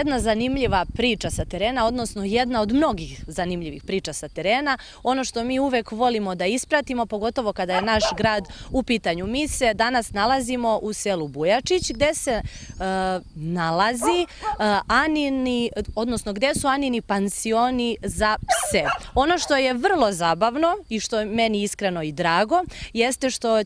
jedna zanimljiva priča sa terena, odnosno jedna od mnogih zanimljivih priča sa terena. Ono što mi uvek volimo da ispratimo, pogotovo kada je naš grad u pitanju. mise, danas nalazimo u selu Bujačić, gde se e, nalazi e, Anini, odnosno gde su Anini pansioni za pse. Ono što je vrlo zabavno i što je meni iskreno i drago, jeste što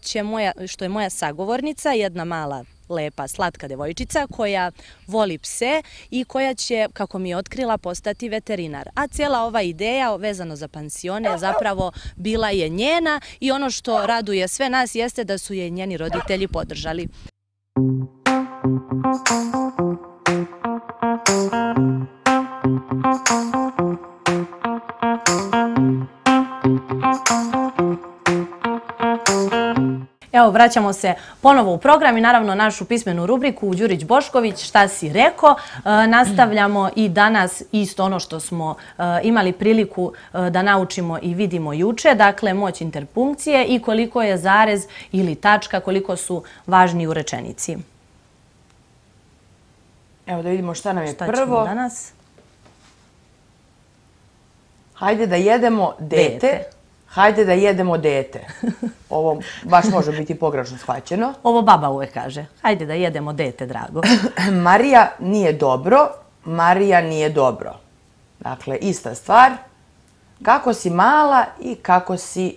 je moja sagovornica, jedna mala lepa, slatka devojčica koja voli pse i koja će, kako mi je otkrila, postati veterinar. A cijela ova ideja vezano za pansione zapravo bila je njena i ono što raduje sve nas jeste da su je njeni roditelji podržali. Thank you evo vraćamo se ponovo u program i naravno našu pismenu rubriku Đurić Bošković, šta si reko e, Nastavljamo i danas isto ono što smo e, imali priliku e, da naučimo i vidimo juče, dakle moć interpunkcije i koliko je zarez ili tačka, koliko su važni u rečenici. Evo da vidimo šta nam je prvo. Šta ćemo danas? Hajde da jedemo Dete hajde da jedemo dete. Ovo baš može biti pogrešno shvaćeno. Ovo baba uvek kaže, hajde da jedemo dete, drago. Marija nije dobro, Marija nije dobro. Dakle, ista stvar, kako si mala i kako si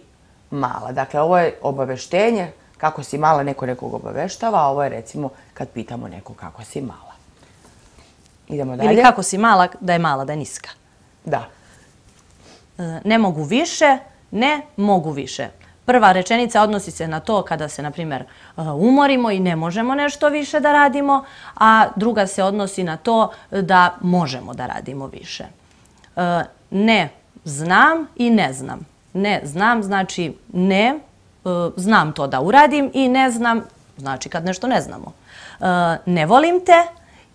mala. Dakle, ovo je obaveštenje, kako si mala, neko nekog obaveštava, a ovo je recimo kad pitamo neko kako si mala. Idemo dalje. Ili kako si mala, da je mala, da je niska. Da. E, ne mogu više, ne mogu više. Prva rečenica odnosi se na to kada se, na primjer, e, umorimo i ne možemo nešto više da radimo, a druga se odnosi na to da možemo da radimo više. E, ne znam i ne znam. Ne znam znači ne, e, znam to da uradim i ne znam znači kad nešto ne znamo. Ne volim te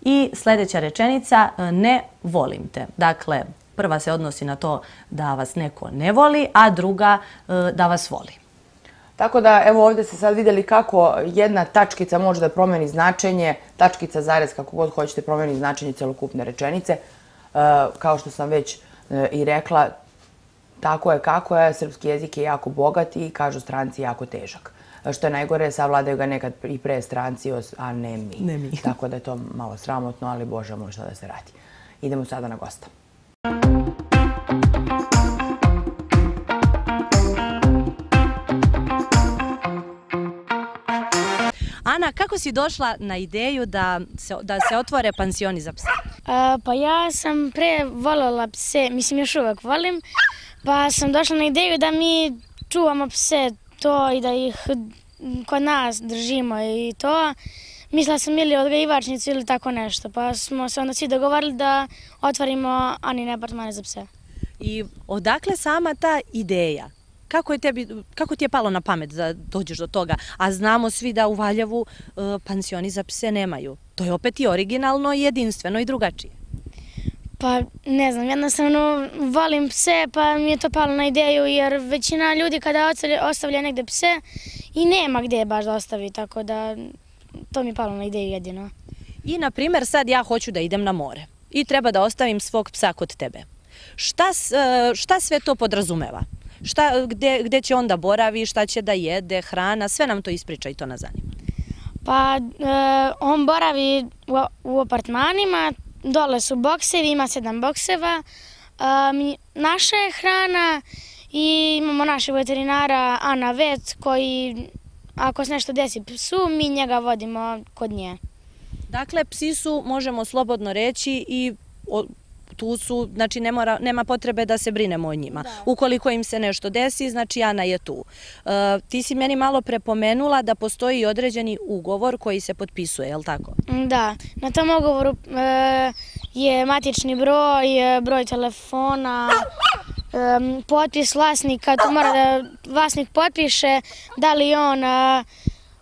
i sljedeća rečenica ne volim te. Dakle, Prva se odnosi na to da vas neko ne voli, a druga e, da vas voli. Tako da, evo ovdje ste sad vidjeli kako jedna tačkica može da promeni značenje, tačkica zarez, kako god hoćete, promeni značenje celokupne rečenice. E, kao što sam već e, i rekla, tako je kako je, srpski jezik je jako bogat i, kažu stranci, jako težak. Što je najgore, savladaju ga nekad i pre stranci, a ne mi. Tako da je to malo sramotno, ali Bože, možda da se radi. Idemo sada na gosta. Ana, kako si došla na ideju da se, da se otvore pansioni za pse? A, pa ja sam pre volala pse, mislim još uvek volim, pa sam došla na ideju da mi čuvamo pse to i da ih kod nas držimo i to. Mislila sam ili odgajivačnicu ili tako nešto, pa smo se onda svi dogovarali da otvorimo Anine apartmane za pse. I odakle sama ta ideja? Kako, je tebi, kako ti je palo na pamet da dođeš do toga? A znamo svi da u Valjavu e, pansioni za pse nemaju. To je opet i originalno, i jedinstveno i drugačije. Pa ne znam, jednostavno volim pse pa mi je to palo na ideju jer većina ljudi kada ostavlja negde pse i nema gde baš da ostavi, tako da to mi je palo na ideju jedino. I, na primjer, sad ja hoću da idem na more i treba da ostavim svog psa kod tebe. Šta, e, šta sve to podrazumeva? Šta, gde, gde će onda boravi, šta će da jede, hrana, sve nam to ispriča i to nas zanima. Pa, e, on boravi u, u apartmanima, dole su boksevi, ima sedam bokseva. E, mi, naša je hrana i imamo našeg veterinara Ana Vec koji ako se nešto desi psu, mi njega vodimo kod nje. Dakle, psi su, možemo slobodno reći, i tu su, znači ne mora, nema potrebe da se brinemo o njima. Ukoliko im se nešto desi, znači Ana je tu. E, ti si meni malo prepomenula da postoji određeni ugovor koji se potpisuje, je li tako? Da, na tom ugovoru e, je matični broj, e, broj telefona, um, potpis vlasnika, to mora da vlasnik potpiše da li je on e,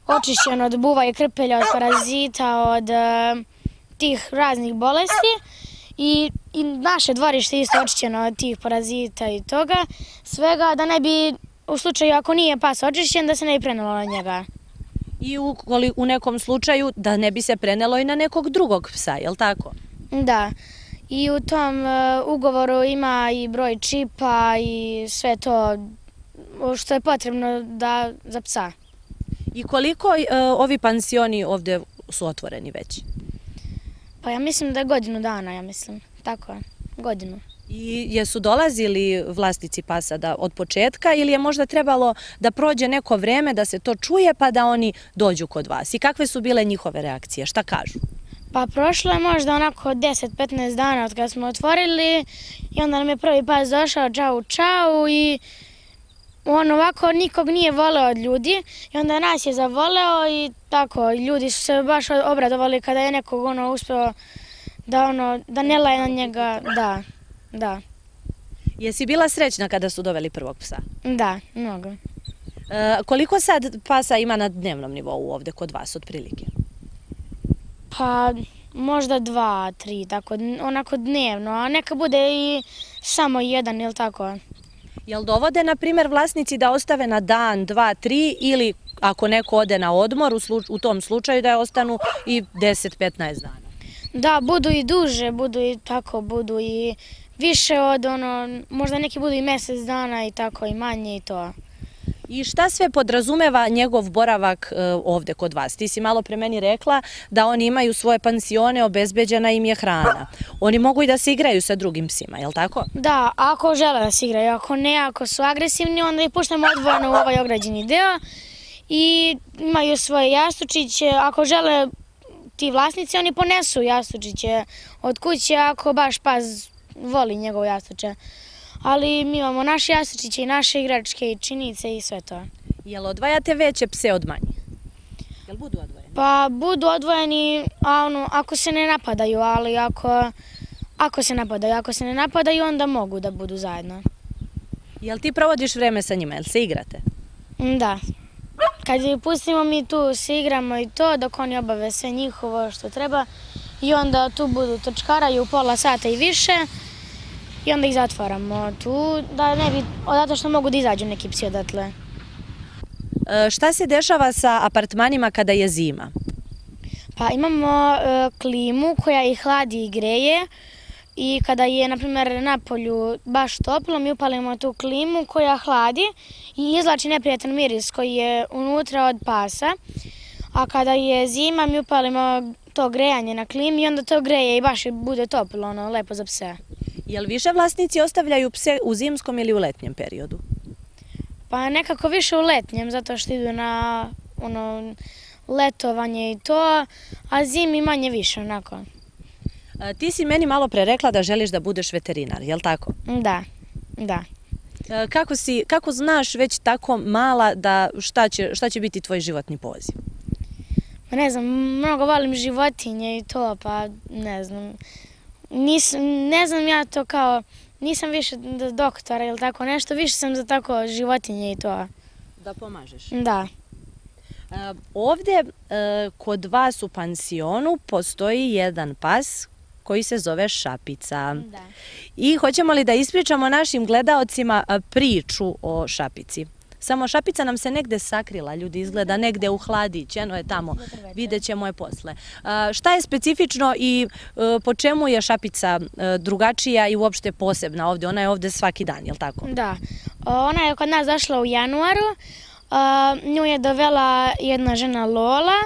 očišćen od buva i krpelja, od parazita, od e, tih raznih bolesti. I, I naše dvorište isto očišćeno od tih parazita i toga. Svega da ne bi u slučaju ako nije pas očišćen da se ne bi prenalo na njega. I u, u nekom slučaju da ne bi se prenelo i na nekog drugog psa, je li tako? Da. I u tom e, ugovoru ima i broj čipa i sve to što je potrebno da za psa. I koliko e, ovi pansioni ovdje su otvoreni već? Pa ja mislim da je godinu dana, ja mislim. Tako je, godinu. I jesu dolazili vlastici pasa od početka ili je možda trebalo da prođe neko vreme da se to čuje pa da oni dođu kod vas? I kakve su bile njihove reakcije? Šta kažu? Pa prošlo je možda onako 10-15 dana od kada smo otvorili i onda nam je prvi pas došao čau čau i on ovako nikog nije voleo od ljudi i onda nas je zavoleo i tako ljudi su se baš obradovali kada je nekog ono uspio da ono da ne laje na njega da da Jesi bila srećna kada su doveli prvog psa? Da, mnogo. E, koliko sad pasa ima na dnevnom nivou ovde kod vas otprilike? prilike? Pa možda dva, tri, tako, onako dnevno, a neka bude i samo jedan ili tako. Jel dovode, na primjer, vlasnici da ostave na dan, dva, tri ili ako neko ode na odmor, u tom slučaju da je ostanu i 10-15 dana? Da, budu i duže, budu i tako, budu i više od ono, možda neki budu i mjesec dana i tako i manje i to. I šta sve podrazumeva njegov boravak e, ovde kod vas? Ti si malo pre meni rekla da oni imaju svoje pansione, obezbeđena im je hrana. Oni mogu i da se igraju sa drugim psima, je li tako? Da, ako žele da se igraju, ako ne, ako su agresivni, onda ih puštamo odvojno u ovaj ograđeni deo i imaju svoje jastučiće, ako žele ti vlasnici, oni ponesu jastučiće od kuće, ako baš pas voli njegov jastuče ali mi imamo naše jasličiće i naše igračke i činice i sve to. Jel odvajate veće pse od manje? Jel budu odvojeni? Pa budu odvojeni a ono, ako se ne napadaju, ali ako, ako se napadaju, ako se ne napadaju, onda mogu da budu zajedno. Jel ti provodiš vreme sa njima, jel se igrate? Da. Kad ih pustimo, mi tu se igramo i to, dok oni obave sve njihovo što treba. I onda tu budu točkaraju pola sata i više i onda ih zatvaramo tu, da ne bi, odato što mogu da izađu neki psi odatle. E, šta se dešava sa apartmanima kada je zima? Pa imamo e, klimu koja ih hladi i greje i kada je, na primjer, na polju baš toplo, mi upalimo tu klimu koja hladi i izlači neprijatan miris koji je unutra od pasa. A kada je zima, mi upalimo to grejanje na klimi i onda to greje i baš bude toplo, ono, lepo za pse. Jel više vlasnici ostavljaju pse u zimskom ili u letnjem periodu? Pa nekako više u letnjem, zato što idu na ono, letovanje i to, a zimi manje više onako. ti si meni malo pre rekla da želiš da budeš veterinar, je jel tako? Da, da. kako, si, kako znaš već tako mala da šta će, šta će biti tvoj životni poziv? Ma ne znam, mnogo volim životinje i to, pa ne znam, Nis, ne znam ja to kao, nisam više doktora ili tako nešto, više sam za tako životinje i to. Da pomažeš? Da. E, ovde e, kod vas u pansionu postoji jedan pas koji se zove Šapica. Da. I hoćemo li da ispričamo našim gledaocima e, priču o Šapici? Samo šapica nam se negde sakrila, ljudi izgleda, negde u hladić, eno je tamo, vidjet ćemo je posle. Šta je specifično i e, po čemu je šapica e, drugačija i uopšte posebna ovde? Ona je ovde svaki dan, je li tako? Da, ona je kod nas zašla u januaru, e, nju je dovela jedna žena Lola,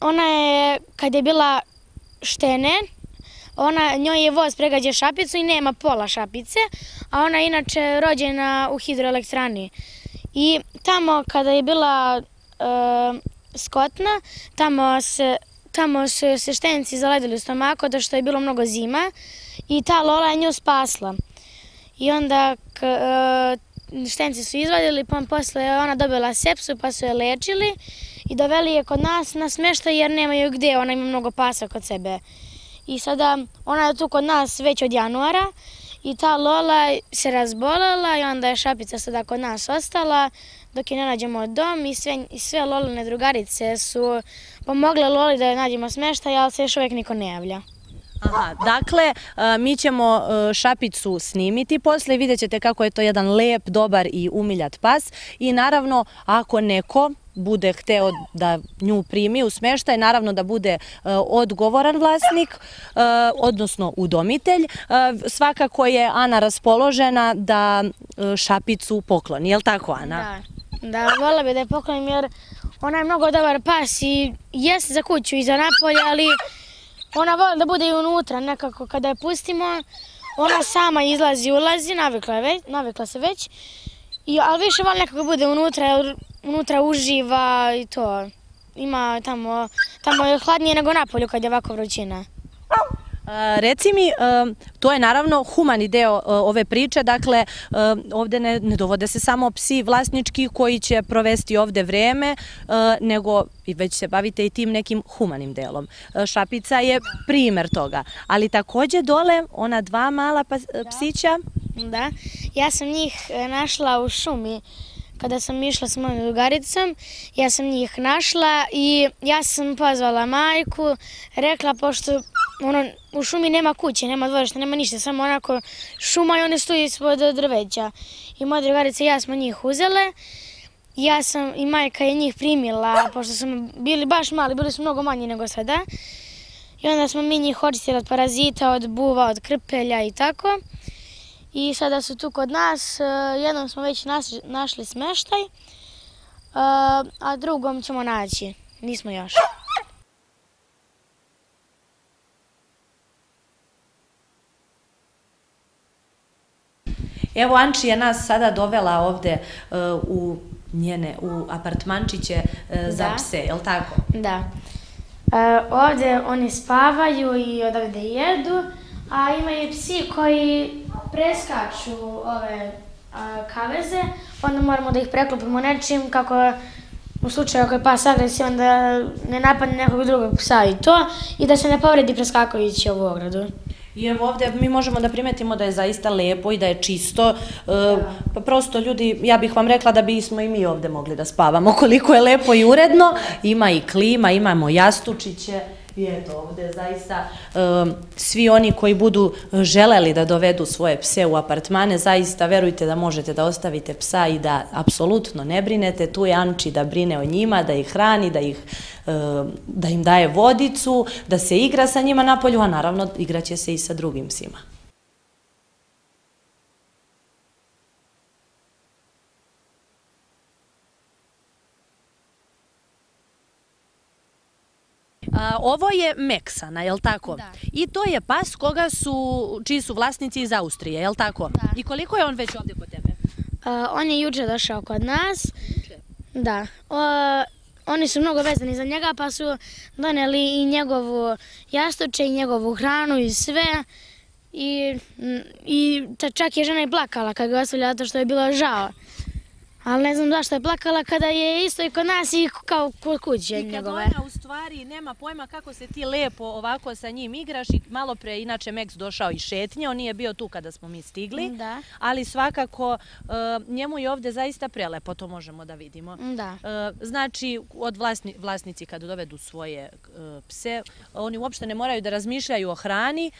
ona je kad je bila štenen, njoj je voz pregađa šapicu i nema pola šapice, a ona je inače rođena u hidroelektrani. I tamo kada je bila e, skotna, tamo su se štenci zaledili u stomako, da što je bilo mnogo zima i ta Lola je nju spasla. I onda e, štenci su izvadili, pa posle je ona dobila sepsu, pa su je lečili i doveli je kod nas na smešta jer nemaju gde, ona ima mnogo pasa kod sebe. I sada ona je tu kod nas već od januara i ta Lola se razbolala i onda je Šapica sada kod nas ostala dok je ne nađemo dom i sve, i sve Lolane drugarice su pomogle Loli da je nađemo smeštaj, ali se još uvijek niko ne javlja. Aha, dakle, e, mi ćemo e, Šapicu snimiti poslije, vidjet ćete kako je to jedan lep, dobar i umiljat pas i naravno ako neko bude hteo da nju primi u smeštaj, naravno da bude e, odgovoran vlasnik, e, odnosno udomitelj, e, svakako je Ana raspoložena da šapicu pokloni, je li tako Ana? Da, da, vola bi da je poklonim jer ona je mnogo dobar pas i jeste za kuću i za napolje, ali ona vola da bude i unutra nekako kada je pustimo, ona sama izlazi i ulazi, navikla se već, ali više vola nekako bude unutra jer unutra uživa i to. Ima tamo, tamo je hladnije nego napolju kad je ovako vrućina. Reci mi, to je naravno human deo ove priče, dakle ovde ne dovode se samo psi vlasnički koji će provesti ovde vreme, nego već se bavite i tim nekim humanim delom. Šapica je primer toga, ali također dole ona dva mala pa, psića. Da, ja sam njih e, našla u šumi, Kada sam išla s mojim drugaricom, ja sam njih našla i ja sam pozvala majku, rekla pošto ono, u šumi nema kuće, nema dvorišta, nema ništa, samo onako šuma i one stoji ispod drveća. I moja drugarica i ja smo njih uzele. Ja sam i majka je njih primila, pošto smo bili baš mali, bili smo mnogo manji nego sada. I onda smo mi njih očistili od parazita, od buva, od krpelja i tako i sada su tu kod nas. E, jednom smo već našli smeštaj, e, a drugom ćemo naći. Nismo još. Evo, Anči je nas sada dovela ovde e, u njene, u apartmančiće za pse, je li tako? Da. Ovde oni spavaju i odavde jedu. A ima i psi koji preskaču ove a, kaveze, onda moramo da ih preklopimo nečim kako u slučaju ako je pas agresivan da ne napadne nekog drugog psa i to i da se ne povredi preskakujući ovu ogradu. I evo ovde mi možemo da primetimo da je zaista lepo i da je čisto. E, pa prosto ljudi, ja bih vam rekla da bi smo i mi ovdje mogli da spavamo koliko je lepo i uredno. Ima i klima, imamo jastučiće. I eto, ovde zaista svi oni koji budu želeli da dovedu svoje pse u apartmane, zaista verujte da možete da ostavite psa i da apsolutno ne brinete. Tu je Anči da brine o njima, da ih hrani, da im daje vodicu, da se igra sa njima napolju, a naravno igraće se i sa drugim psima. Ovo je Meksana, je li tako? Da. I to je pas koga su, čiji su vlasnici iz Austrije, je li tako? Da. I koliko je on već ovdje kod tebe? on je juče došao kod nas. Juče? Da. O, oni su mnogo vezani za njega, pa su doneli i njegovu jastuče i njegovu hranu i sve. I, i čak je žena i plakala kada ga osvijela, zato što je bilo žao. Ali ne znam zašto je plakala kada je isto i kod nas i kao kod kuće njegove. I kad ona u stvari nema pojma kako se ti lepo ovako sa njim igraš i malo pre inače Max došao i šetnje, on nije bio tu kada smo mi stigli, da. ali svakako e, njemu je ovdje zaista prelepo, to možemo da vidimo. Da. E, znači, od vlasni, vlasnici kada dovedu svoje e, pse, oni uopšte ne moraju da razmišljaju o hrani,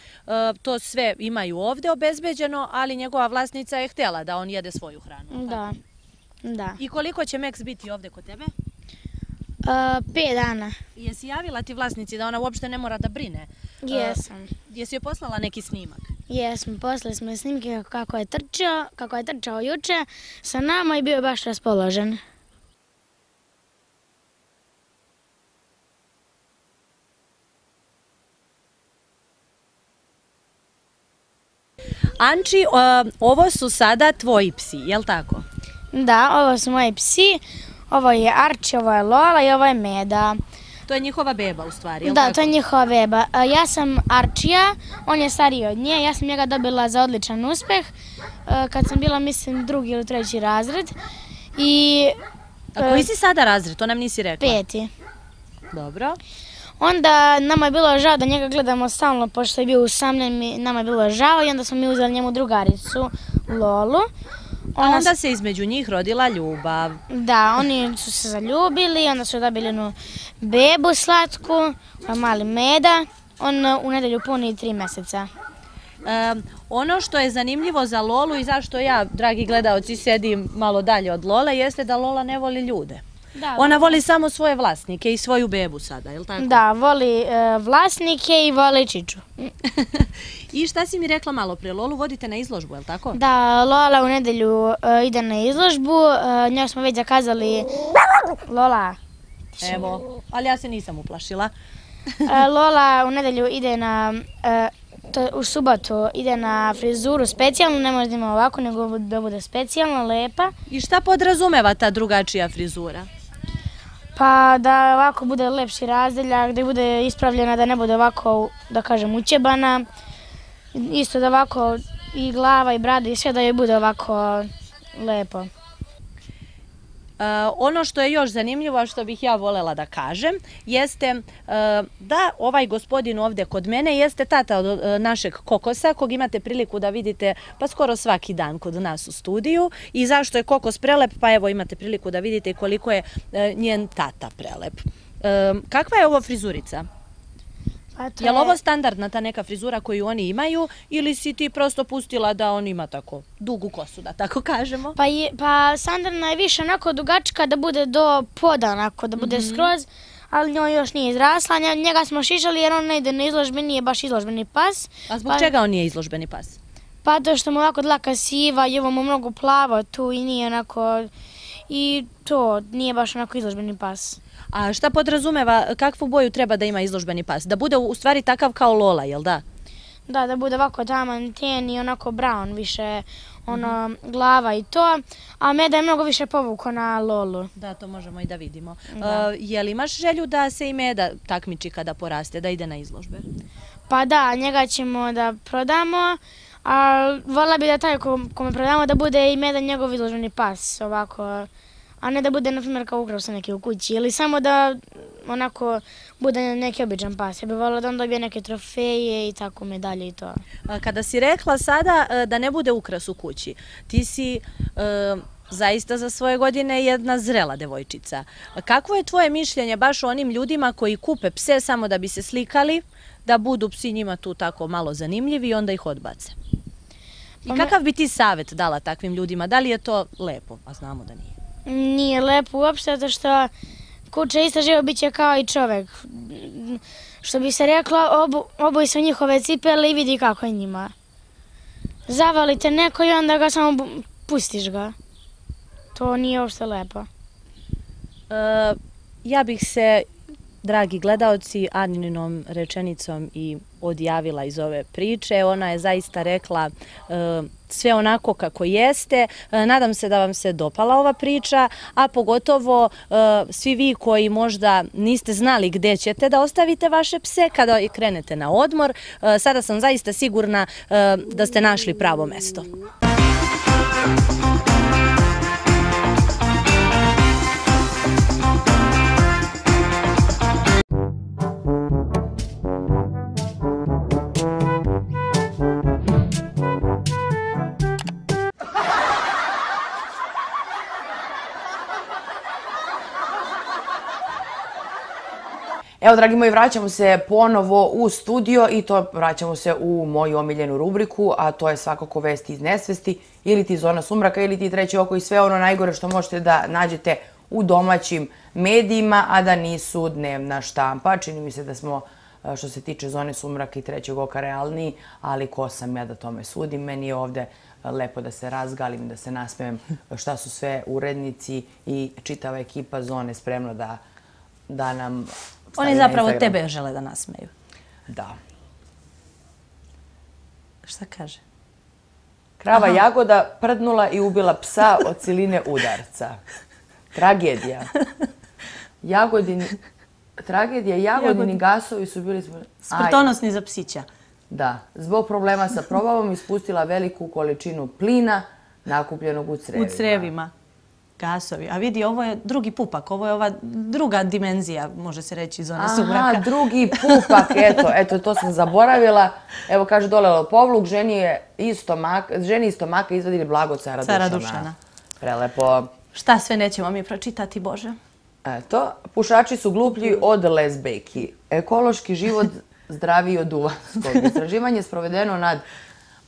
to sve imaju ovdje obezbeđeno, ali njegova vlasnica je htjela da on jede svoju hranu. Da. Tako? Da. I koliko će Max biti ovdje kod tebe? Uh, pet dana. Jesi javila ti vlasnici da ona uopšte ne mora da brine? Jesam. jesi joj poslala neki snimak? Jesmo, poslali smo snimke kako je trčao, kako je trčao juče sa nama i bio je baš raspoložen. Anči, ovo su sada tvoji psi, jel tako? Da, ovo su moji psi, ovo je Arči, ovo je Lola i ovo je Meda. To je njihova beba u stvari? Da, to je njihova beba. Ja sam Arčija, on je stariji od nje, ja sam njega dobila za odličan uspeh, kad sam bila, mislim, drugi ili treći razred. I, A koji si sada razred, to nam nisi rekla? Peti. Dobro. Onda nama je bilo žao da njega gledamo stalno pošto je bio usamljen, nama je bilo žao i onda smo mi uzeli njemu drugaricu, Lolu. Lolu. Ona... Onda se između njih rodila ljubav. Da, oni su se zaljubili, onda su dobili onu bebu slatku, pa mali meda, on uh, u nedelju puni tri meseca. Um, ono što je zanimljivo za Lolu i zašto ja, dragi gledaoci, sedim malo dalje od Lole, jeste da Lola ne voli ljude. Ona voli samo svoje vlasnike i svoju bebu sada, je li tako? Da, voli e, vlasnike i voli Čiču. I šta si mi rekla malo pre, Lolu vodite na izložbu, je li tako? Da, Lola u nedelju e, ide na izložbu, e, njoj smo već zakazali... Lola! Evo, ali ja se nisam uplašila. Lola u nedelju ide na... U subotu ide na frizuru specijalnu, ne možda ima ovako, nego da bude specijalno, lepa. I šta podrazumeva ta drugačija frizura? Pa da ovako bude lepši razdeljak, da bude ispravljena, da ne bude ovako, da kažem, učebana. Isto da ovako i glava i brada i sve da je bude ovako lepo. Eh, ono što je još zanimljivo, što bih ja volela da kažem, jeste eh, da ovaj gospodin ovde kod mene jeste tata od eh, našeg kokosa, kog imate priliku da vidite pa skoro svaki dan kod nas u studiju. I zašto je kokos prelep? Pa evo imate priliku da vidite koliko je njen tata prelep. Kakva je ovo frizurica? Pa je li ovo standardna ta neka frizura koju oni imaju ili si ti prosto pustila da on ima tako dugu kosu, da tako kažemo? Pa, je, pa standardna je više onako dugačka da bude do poda, onako, da bude mhm. skroz, ali njoj još nije izrasla. Njega smo šišali jer on ne ide na izložbeni, nije baš izložbeni pas. A zbog pa- čega on nije izložbeni pas? Pa to što mu ovako dlaka siva i ovo mu mnogo plava tu i nije onako i to nije baš onako izložbeni pas. A šta podrazumeva, kakvu boju treba da ima izložbeni pas? Da bude u stvari takav kao Lola, jel da? Da, da bude ovako taman ten i onako brown više ono, mhm. glava i to, a meda je mnogo više povuko na Lolu. Da, to možemo i da vidimo. E, je li imaš želju da se i meda takmiči kada poraste, da ide na izložbe? Pa da, njega ćemo da prodamo. A volila bi da taj kome prodamo da bude i medan njegov izloženi pas, ovako. A ne da bude, na primjer, kao ukrao sa neke u kući. Ili samo da, onako, bude neki običan pas. Ja bih volila da on dobije neke trofeje i tako medalje i to. Kada si rekla sada e, da ne bude ukras u kući, ti si e, zaista za svoje godine jedna zrela devojčica. Kako je tvoje mišljenje baš o onim ljudima koji kupe pse samo da bi se slikali, da budu psi njima tu tako malo zanimljivi i onda ih odbace? I ono- kakav bi ti savjet dala takvim ljudima? Da li je to lepo? A znamo da nije. Nije lepo uopšte, zato što kuća isto živo bit će kao i čovek. Što bi se rekla, oboj su njihove cipele i vidi kako je njima. Zavalite neko i onda ga samo pustiš ga. To nije uopšte lepo. E, ja bih se, dragi gledalci, Aninom rečenicom i odjavila iz ove priče. Ona je zaista rekla e, sve onako kako jeste. E, nadam se da vam se dopala ova priča, a pogotovo e, svi vi koji možda niste znali gdje ćete da ostavite vaše pse kada krenete na odmor, sada sam zaista sigurna da ste našli pravo mesto. Muzika Evo, dragi moji, vraćamo se ponovo u studio i to vraćamo se u moju omiljenu rubriku, a to je svakako vesti iz nesvesti, ili ti zona sumraka, ili ti treće oko i sve ono najgore što možete da nađete u domaćim medijima, a da nisu dnevna štampa. Čini mi se da smo, e, što se tiče zone sumraka i trećeg oka, realni, ali ko sam ja da tome sudim? Meni je ovde e, lepo da se razgalim, da se nasmijem šta su sve urednici i čitava ekipa zone spremna da da nam Oni zapravo tebe žele da nasmeju. Da. Šta kaže? Krava jagoda prdnula i ubila psa od ciline udarca. Tragedija. Jagodini... Tragedija. Jagodini gasovi su bili... Sprtonosni za psića. Da. Zbog problema sa probavom ispustila veliku količinu plina nakupljenog u crevima. U crevima gasovi. A vidi, ovo je drugi pupak, ovo je ova druga dimenzija, može se reći, zona sumraka. Aha, drugi pupak, eto, eto, to sam zaboravila. Evo, kaže dole Lopovluk, ženi je iz stomaka, ženi iz stomaka izvadili blago cara, cara Dušana. Prelepo. Šta sve nećemo mi pročitati, Bože? Eto, pušači su gluplji od lesbejki. Ekološki život zdraviji od uvanskog. Istraživanje je sprovedeno nad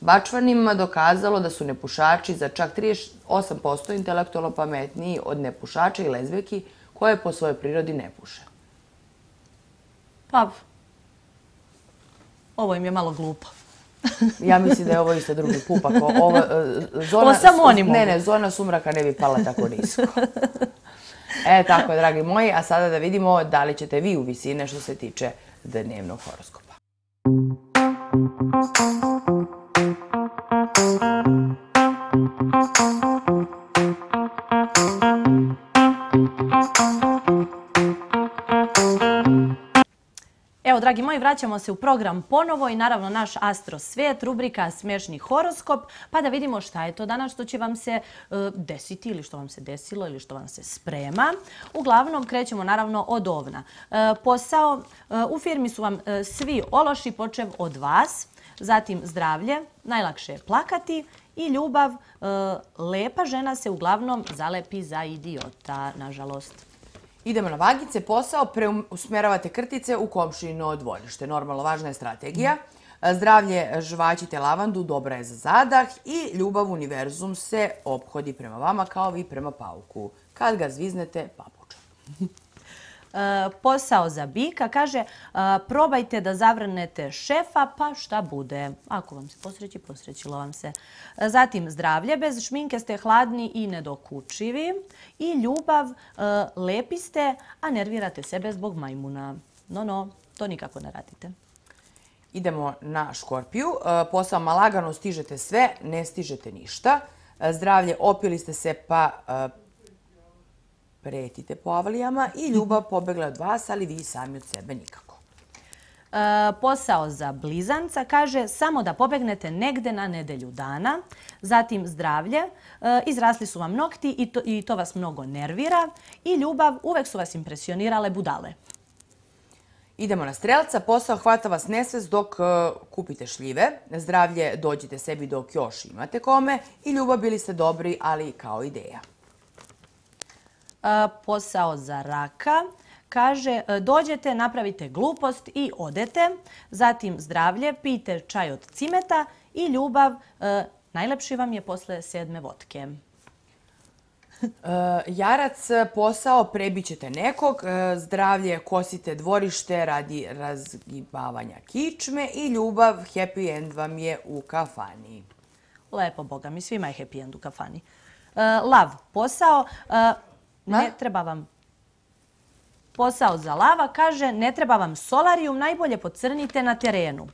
Bačvanima dokazalo da su nepušači za čak 38% intelektualno pametniji od nepušača i lezbijki koje po svojoj prirodi ne puše. Pa, ovo im je malo glupo. Ja mislim da je ovo isto drugi pupak. E, ovo samo oni mogu. Ne, ne, zona sumraka ne bi pala tako nisko. E, tako je, dragi moji, a sada da vidimo da li ćete vi u visine što se tiče dnevnog horoskopa. Evo, dragi moji, vraćamo se u program ponovo i naravno naš astrosvijet, rubrika Smešni horoskop, pa da vidimo šta je to danas što će vam se e, desiti ili što vam se desilo ili što vam se sprema. Uglavnom, krećemo naravno od ovna. E, posao e, u firmi su vam svi ološi, počev od vas. Zatim zdravlje, najlakše je plakati i ljubav, e, lepa žena se uglavnom zalepi za idiota, nažalost. Idemo na vagice, posao, preusmeravate krtice u komšino dvorište. Normalno, važna je strategija. Mm. Zdravlje, žvaćite lavandu, dobra je za zadah i ljubav univerzum se obhodi prema vama kao vi prema pauku. Kad ga zviznete, papuča. E, posao za bika. Kaže, e, probajte da zavrnete šefa, pa šta bude. Ako vam se posreći, posrećilo vam se. E, zatim, zdravlje bez šminke ste hladni i nedokučivi. I ljubav, lepi ste, a nervirate sebe zbog majmuna. No, no, to nikako ne radite. Idemo na škorpiju. Posao malagano, stižete sve, ne stižete ništa. Zdravlje, opili ste se, pa pretite po avalijama i ljubav pobegla od vas, ali vi sami od sebe nikako. E, posao za blizanca kaže samo da pobegnete negde na nedelju dana. Zatim zdravlje, e, izrasli su vam nokti i to vas mnogo nervira. I ljubav, uvek su vas impresionirale budale. Idemo na strelca. Posao hvata vas nesves dok e, kupite šljive. Zdravlje, dođite sebi dok još imate kome. I ljubav, bili ste dobri, ali kao ideja posao za raka. Kaže, e, dođete, napravite glupost i odete. Zatim zdravlje, pijte čaj od cimeta i ljubav. E, najlepši vam je posle sedme votke. E, jarac posao, prebićete nekog, zdravlje, kosite dvorište radi razgibavanja kičme i ljubav, happy end vam je u kafani. Lepo, boga mi, svima je happy end u kafani. Lav, posao, ne treba vam posao za lava, kaže ne treba vam solarijum, najbolje pocrnite na terenu.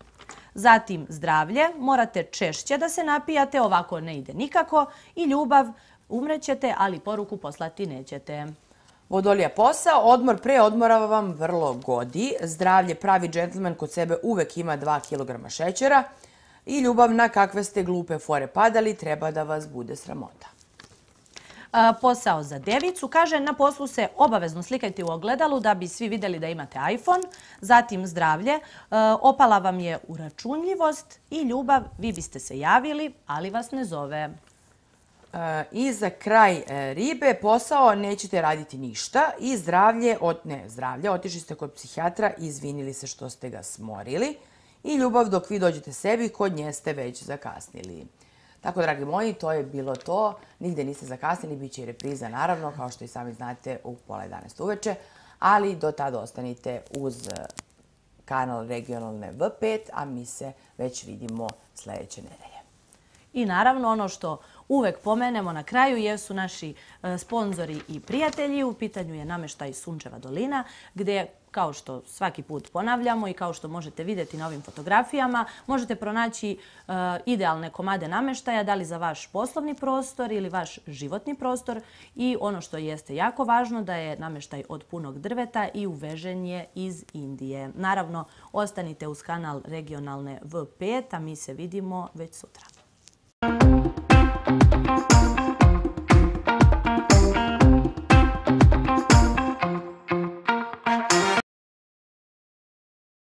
Zatim zdravlje, morate češće da se napijate, ovako ne ide nikako. I ljubav, umrećete, ali poruku poslati nećete. Vodolija posao, odmor pre odmora vam vrlo godi. Zdravlje pravi džentlmen kod sebe uvek ima 2 kg šećera. I ljubav na kakve ste glupe fore padali, treba da vas bude sramota posao za devicu. Kaže, na poslu se obavezno slikajte u ogledalu da bi svi vidjeli da imate iPhone, zatim zdravlje, opala vam je uračunljivost i ljubav, vi biste se javili, ali vas ne zove. I za kraj e, ribe, posao nećete raditi ništa i zdravlje, ne zdravlje, otišli ste kod psihijatra i izvinili se što ste ga smorili. I ljubav dok vi dođete sebi, kod nje ste već zakasnili. Tako, dragi moji, to je bilo to. Nigde niste zakasnili, bit će i repriza, naravno, kao što i sami znate, u pola 11. uveče. Ali do tada ostanite uz eh, kanal regionalne V5, a mi se već vidimo sljedeće nedelje. I naravno, ono što uvek pomenemo na kraju jesu naši eh, sponzori i prijatelji. U pitanju je nameštaj Sunčeva dolina, gdje kao što svaki put ponavljamo i kao što možete vidjeti na ovim fotografijama, možete pronaći eh, idealne komade nameštaja, da li za vaš poslovni prostor ili vaš životni prostor. I ono što jeste jako važno, da je nameštaj od punog drveta i uvežen je iz Indije. Naravno, ostanite uz kanal regionalne V5, a mi se vidimo već sutra. Thank you.